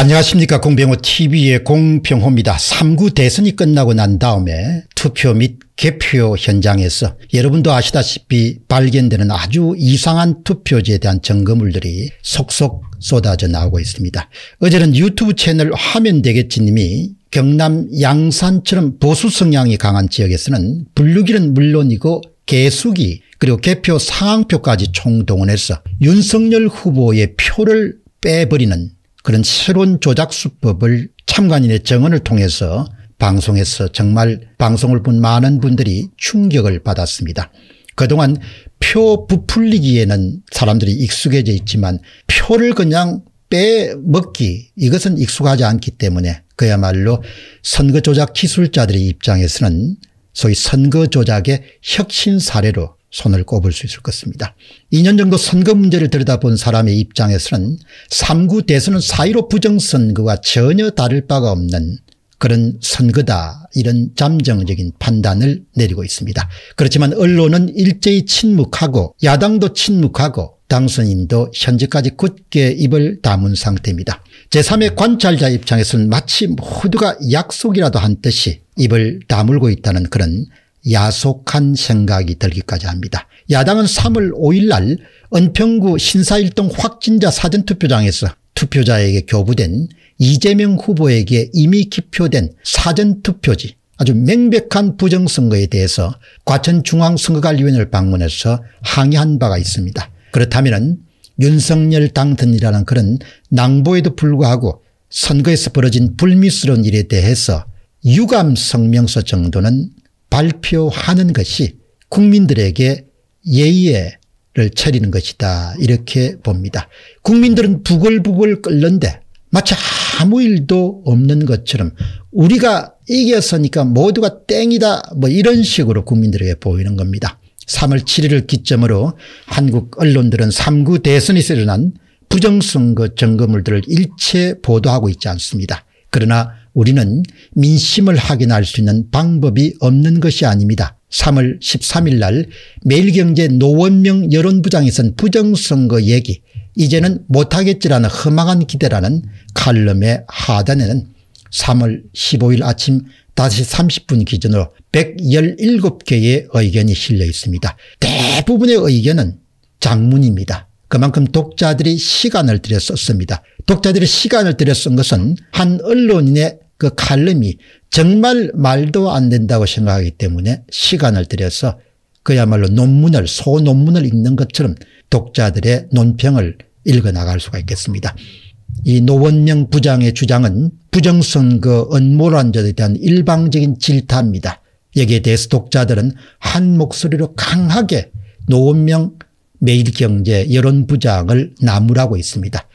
안녕하십니까 공병호TV의 공병호입니다. 3구 대선이 끝나고 난 다음에 투표 및 개표 현장에서 여러분도 아시다시피 발견되는 아주 이상한 투표지에 대한 점검물들이 속속 쏟아져 나오고 있습니다. 어제는 유튜브 채널 화면되겠지님이 경남 양산처럼 보수 성향이 강한 지역에서는 불류기는 물론이고 개수기 그리고 개표 상황표까지 총동원해서 윤석열 후보의 표를 빼버리는 그런 새로운 조작 수법을 참관인의 정언을 통해서 방송에서 정말 방송을 본 많은 분들이 충격을 받았습니다. 그동안 표 부풀리기에는 사람들이 익숙해져 있지만 표를 그냥 빼먹기 이것은 익숙하지 않기 때문에 그야말로 선거 조작 기술자들의 입장에서는 소위 선거 조작의 혁신 사례로 손을 꼽을 수 있을 것입니다. 2년 정도 선거 문제를 들여다본 사람의 입장에서는 3구 대선은 사1로 부정선거와 전혀 다를 바가 없는 그런 선거다 이런 잠정적인 판단을 내리고 있습니다. 그렇지만 언론은 일제히 침묵하고 야당도 침묵하고 당선인도 현재까지 굳게 입을 다문 상태입니다. 제3의 관찰자 입장에서는 마치 모두가 약속이라도 한 듯이 입을 다물고 있다는 그런 야속한 생각이 들기까지 합니다. 야당은 3월 5일 날 은평구 신사일동 확진자 사전투표장에서 투표자에게 교부된 이재명 후보에게 이미 기표된 사전투표지 아주 명백한 부정선거에 대해서 과천중앙선거관리위원회를 방문해서 항의한 바가 있습니다. 그렇다면 윤석열 당선이라는 그런 낭보에도 불구하고 선거에서 벌어진 불미스러운 일에 대해서 유감 성명서 정도는 발표하는 것이 국민들에게 예의를 차리는 것이다 이렇게 봅니다. 국민들은 부글부글 끓는데 마치 아무 일도 없는 것처럼 우리가 이겼으니까 모두가 땡이다 뭐 이런 식으로 국민들에게 보이는 겁니다. 3월 7일을 기점으로 한국 언론들은 3구 대선에서 일어난 부정선거 점검물들을 일체 보도하고 있지 않습니다. 그러나 우리는 민심을 확인할 수 있는 방법이 없는 것이 아닙니다. 3월 13일 날 매일경제 노원명 여론부장에선 부정선거 얘기 이제는 못하겠지라는 허망한 기대라는 칼럼의 하단에는 3월 15일 아침 5시 30분 기준으로 117개의 의견이 실려 있습니다. 대부분의 의견은 장문입니다. 그만큼 독자들이 시간을 들여 썼습니다. 독자들이 시간을 들여 쓴 것은 한 언론인의 그 칼럼이 정말 말도 안 된다고 생각하기 때문에 시간을 들여서 그야말로 논문을 소논문을 읽는 것처럼 독자들의 논평을 읽어나갈 수가 있겠습니다. 이 노원명 부장의 주장은 부정선거 언모란자에 그 대한 일방적인 질타입니다. 여기에 대해서 독자들은 한 목소리로 강하게 노원명 매일경제 여론부장을 나무라고 있습니다.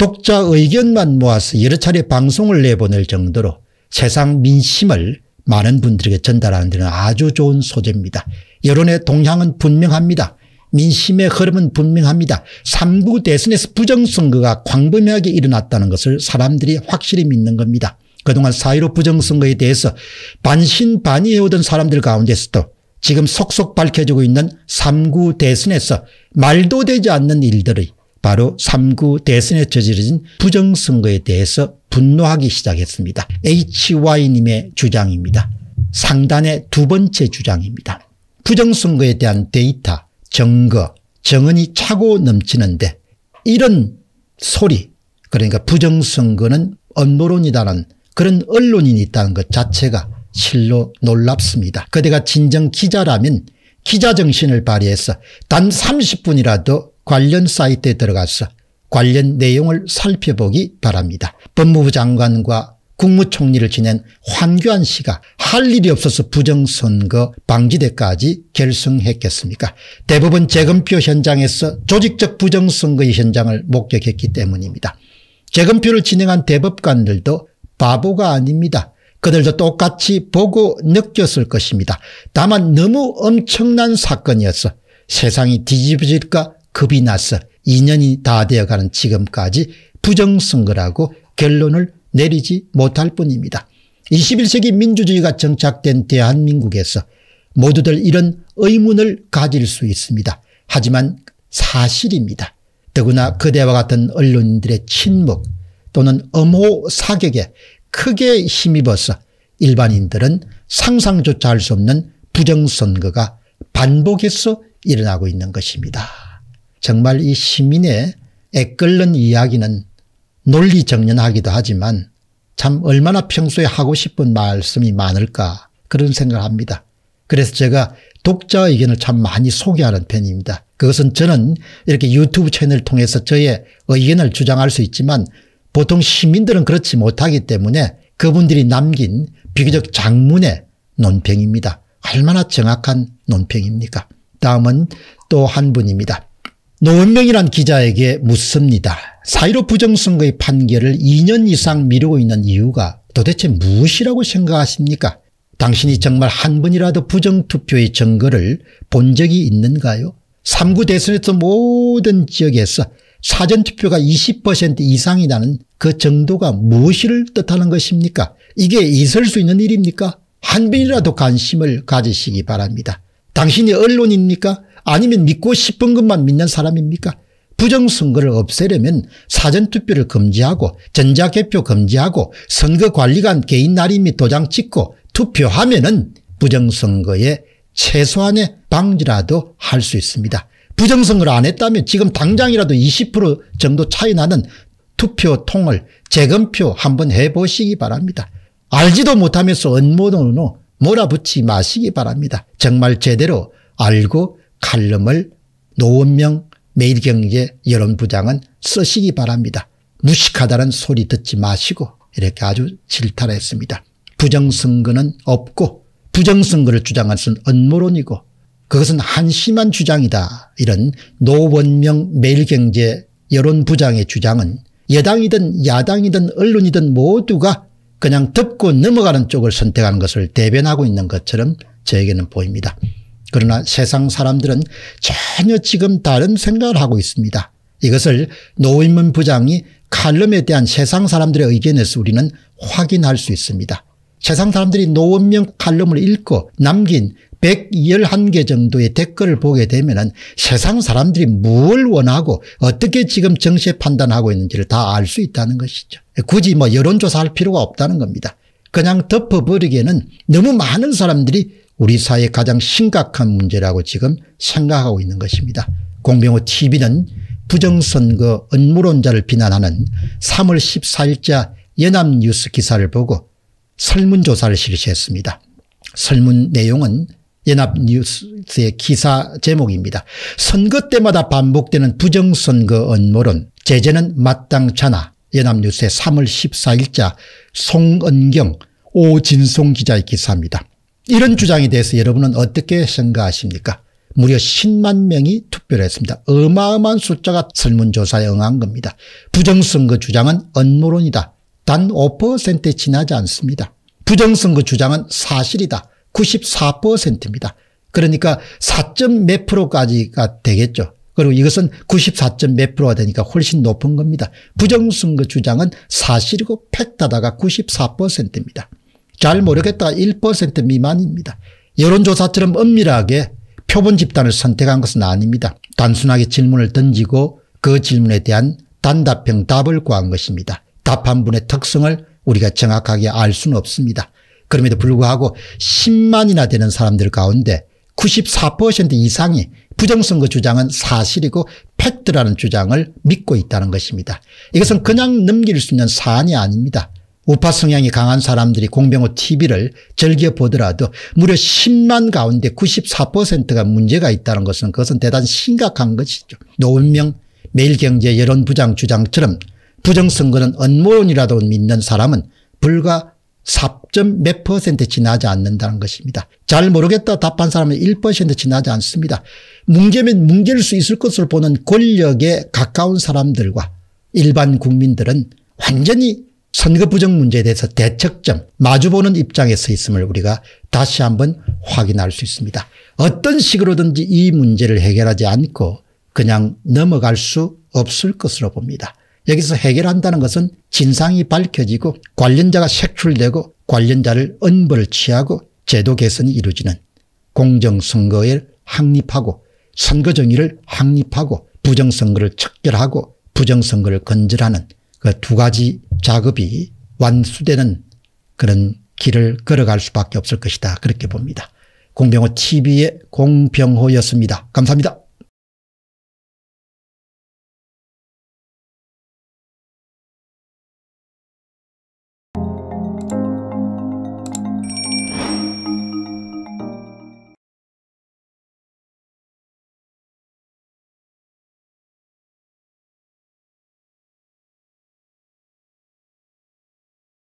독자 의견만 모아서 여러 차례 방송을 내보낼 정도로 세상 민심을 많은 분들에게 전달하는 데는 아주 좋은 소재입니다. 여론의 동향은 분명합니다. 민심의 흐름은 분명합니다. 3구 대선에서 부정선거가 광범위하게 일어났다는 것을 사람들이 확실히 믿는 겁니다. 그동안 사1로 부정선거에 대해서 반신반의해오던 사람들 가운데서도 지금 속속 밝혀지고 있는 3구 대선에서 말도 되지 않는 일들의 바로 3구 대선에 저지르진 부정선거에 대해서 분노하기 시작했습니다. HY님의 주장입니다. 상단의 두 번째 주장입니다. 부정선거에 대한 데이터, 증거, 정언이 차고 넘치는데 이런 소리 그러니까 부정선거는 언론이다는 그런 언론인이 있다는 것 자체가 실로 놀랍습니다. 그대가 진정 기자라면 기자 정신을 발휘해서 단 30분이라도 관련 사이트에 들어가서 관련 내용을 살펴보기 바랍니다. 법무부 장관과 국무총리를 지낸 황교안 씨가 할 일이 없어서 부정선거 방지대까지 결성했겠습니까? 대부분 재검표 현장에서 조직적 부정선거의 현장을 목격했기 때문입니다. 재검표를 진행한 대법관들도 바보가 아닙니다. 그들도 똑같이 보고 느꼈을 것입니다. 다만 너무 엄청난 사건이었어 세상이 뒤집어질까 겁이 나서 2년이 다 되어가는 지금까지 부정선거라고 결론을 내리지 못할 뿐입니다. 21세기 민주주의가 정착된 대한민국에서 모두들 이런 의문을 가질 수 있습니다. 하지만 사실입니다. 더구나 그대와 같은 언론인들의 침묵 또는 엄호 사격에 크게 힘입어서 일반인들은 상상조차 할 수 없는 부정선거가 반복해서 일어나고 있는 것입니다. 정말 이 시민의 애끓는 이야기는 논리정연하기도 하지만 참 얼마나 평소에 하고 싶은 말씀이 많을까 그런 생각을 합니다. 그래서 제가 독자 의견을 참 많이 소개하는 편입니다. 그것은 저는 이렇게 유튜브 채널을 통해서 저의 의견을 주장할 수 있지만 보통 시민들은 그렇지 못하기 때문에 그분들이 남긴 비교적 장문의 논평입니다. 얼마나 정확한 논평입니까? 다음은 또 한 분입니다. 노은명이란 기자에게 묻습니다. 사1 5 부정선거의 판결을 2년 이상 미루고 있는 이유가 도대체 무엇이라고 생각하십니까? 당신이 정말 한 번이라도 부정투표의 증거를 본 적이 있는가요? 3구 대선에서 모든 지역에서 사전투표가 20% 이상이라는 그 정도가 무엇을 뜻하는 것입니까? 이게 있을 수 있는 일입니까? 한 번이라도 관심을 가지시기 바랍니다. 당신이 언론입니까? 아니면 믿고 싶은 것만 믿는 사람입니까? 부정선거를 없애려면 사전투표를 금지하고 전자개표 금지하고 선거관리관 개인 날인 및 도장 찍고 투표하면 은 부정선거에 최소한의 방지라도 할 수 있습니다. 부정선거를 안 했다면 지금 당장이라도 20% 정도 차이 나는 투표통을 재검표 한번 해보시기 바랍니다. 알지도 못하면서 언모론으로 몰아붙지 마시기 바랍니다. 정말 제대로 알고 칼럼을 노원명 매일경제 여론부장은 쓰시기 바랍니다. 무식하다는 소리 듣지 마시고 이렇게 아주 질타를 했습니다. 부정선거는 없고 부정선거를 주장한 것은 음모론이고 그것은 한심한 주장이다. 이런 노원명 매일경제 여론부장의 주장은 여당이든 야당이든 언론이든 모두가 그냥 덮고 넘어가는 쪽을 선택하는 것을 대변하고 있는 것처럼 저에게는 보입니다. 그러나 세상 사람들은 전혀 지금 다른 생각을 하고 있습니다. 이것을 노인문 부장이 칼럼에 대한 세상 사람들의 의견에서 우리는 확인할 수 있습니다. 세상 사람들이 노원명 칼럼을 읽고 남긴 111개 정도의 댓글을 보게 되면 세상 사람들이 무 원하고 어떻게 지금 정세 판단하고 있는지를 다 알 수 있다는 것이죠. 굳이 뭐 여론조사할 필요가 없다는 겁니다. 그냥 덮어버리기에는 너무 많은 사람들이 우리 사회 의 가장 심각한 문제라고 지금 생각하고 있는 것입니다. 공병호 TV는 부정선거 음모론자를 비난하는 3월 14일자 연합뉴스 기사를 보고 설문조사를 실시했습니다. 설문 내용은 연합뉴스의 기사 제목입니다. 선거 때마다 반복되는 부정선거 음모론 제재는 마땅찮아 연합뉴스의 3월 14일자 송은경 오진송 기자의 기사입니다. 이런 주장에 대해서 여러분은 어떻게 생각하십니까? 무려 10만 명이 투표를 했습니다. 어마어마한 숫자가 설문조사에 응한 겁니다. 부정선거 주장은 언모론이다. 단 5%에 지나지 않습니다. 부정선거 주장은 사실이다. 94%입니다. 그러니까 4. 몇 프로까지가 되겠죠. 그리고 이것은 94.몇 프로가 되니까 훨씬 높은 겁니다. 부정선거 주장은 사실이고 팩다다가 94%입니다. 잘 모르겠다 1% 미만입니다. 여론조사처럼 엄밀하게 표본 집단을 선택한 것은 아닙니다. 단순하게 질문을 던지고 그 질문에 대한 단답형 답을 구한 것입니다. 답한 분의 특성을 우리가 정확하게 알 수는 없습니다. 그럼에도 불구하고 10만이나 되는 사람들 가운데 94% 이상이 부정선거 주장은 사실이고 팩트라는 주장을 믿고 있다는 것입니다. 이것은 그냥 넘길 수 있는 사안이 아닙니다. 우파 성향이 강한 사람들이 공병호 TV를 즐겨 보더라도 무려 10만 가운데 94%가 문제가 있다는 것은 그것은 대단 심각한 것이죠. 노은명 매일경제 여론부장 주장처럼 부정선거는 언모론이라도 믿는 사람은 불과 4. 몇 퍼센트 지나지 않는다는 것입니다. 잘 모르겠다 답한 사람은 1% 지나지 않습니다. 문제면 문제일 수 있을 것을 보는 권력에 가까운 사람들과 일반 국민들은 완전히 선거 부정 문제에 대해서 대척점 마주보는 입장에 서 있음을 우리가 다시 한번 확인할 수 있습니다. 어떤 식으로든지 이 문제를 해결하지 않고 그냥 넘어갈 수 없을 것으로 봅니다. 여기서 해결한다는 것은 진상이 밝혀지고 관련자가 색출되고 관련자를 엄벌 취하고 제도 개선이 이루어지는 공정선거에 확립하고 선거정의를 확립하고 부정선거를 척결하고 부정선거를 건절하는 그두 가지 작업이 완수되는 그런 길을 걸어갈 수밖에 없을 것이다. 그렇게 봅니다. 공병호 TV의 공병호였습니다. 감사합니다.